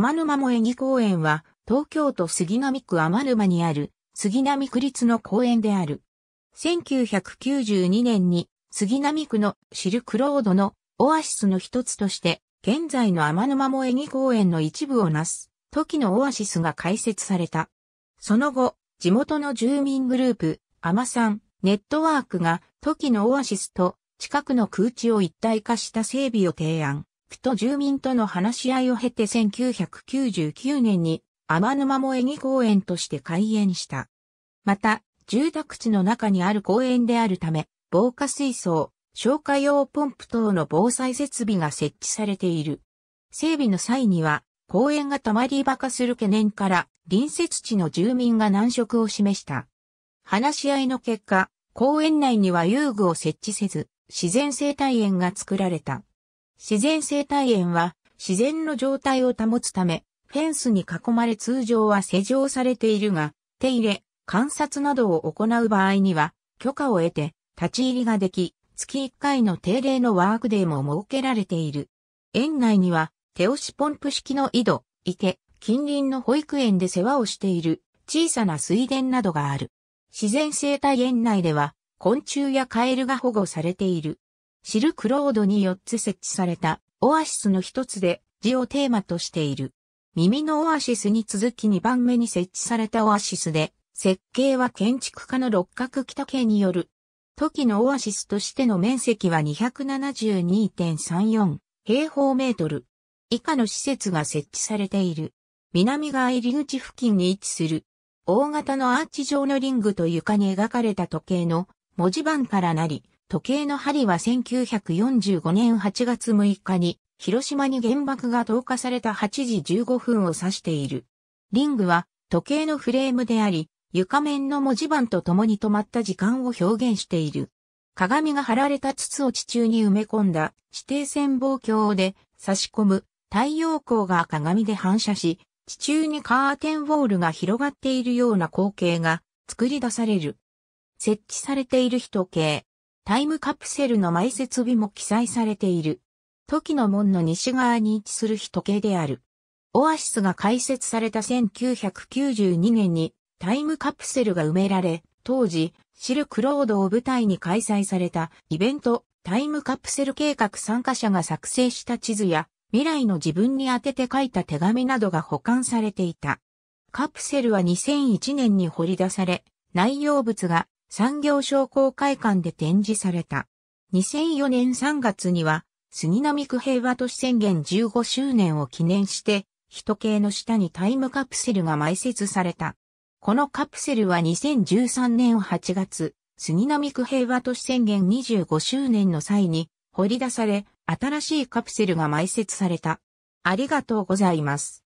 天沼萌木公園は、東京都杉並区天沼にある、杉並区立の公園である。1992年に、杉並区のシルクロードのオアシスの一つとして、現在の天沼萌木公園の一部をなす、時のオアシスが開設された。その後、地元の住民グループ、アマさん、ネットワークが、時のオアシスと、近くの空地を一体化した整備を提案。プト住民との話し合いを経て1999年に天沼萌木公園として開園した。また、住宅地の中にある公園であるため、防火水槽、消火用ポンプ等の防災設備が設置されている。整備の際には、公園が溜まり馬化する懸念から、隣接地の住民が難色を示した。話し合いの結果、公園内には遊具を設置せず、自然生態園が作られた。自然生態園は自然の状態を保つため、フェンスに囲まれ通常は施錠されているが、手入れ、観察などを行う場合には、許可を得て立ち入りができ、月1回の定例のワークデーも設けられている。園内には、手押しポンプ式の井戸、池、近隣の保育園で世話をしている小さな水田などがある。自然生態園内では、昆虫やカエルが保護されている。シルクロードに4つ設置されたオアシスの一つで字をテーマとしている。耳のオアシスに続き2番目に設置されたオアシスで、設計は建築家の六角北家による。時のオアシスとしての面積は272.34平方メートル。以下の施設が設置されている。南側入り口付近に位置する。大型のアーチ状のリングと床に描かれた時計の文字盤からなり、時計の針は1945年8月6日に、広島に原爆が投下された8時15分を指している。リングは時計のフレームであり、床面の文字盤と共に止まった時間を表現している。鏡が貼られた筒を地中に埋め込んだ指定線望鏡で差し込む太陽光が鏡で反射し、地中にカーテンウォールが広がっているような光景が作り出される。設置されている人形。タイムカプセルの埋設日も記載されている。時の門の西側に位置する日時計である。オアシスが開設された1992年にタイムカプセルが埋められ、当時、シルクロードを舞台に開催されたイベント、タイムカプセル計画参加者が作成した地図や、未来の自分に宛てて書いた手紙などが保管されていた。カプセルは2001年に掘り出され、内容物が産業商工会館で展示された。2004年3月には、杉並区平和都市宣言15周年を記念して、人系の下にタイムカプセルが埋設された。このカプセルは2013年8月、杉並区平和都市宣言25周年の際に掘り出され、新しいカプセルが埋設された。ありがとうございます。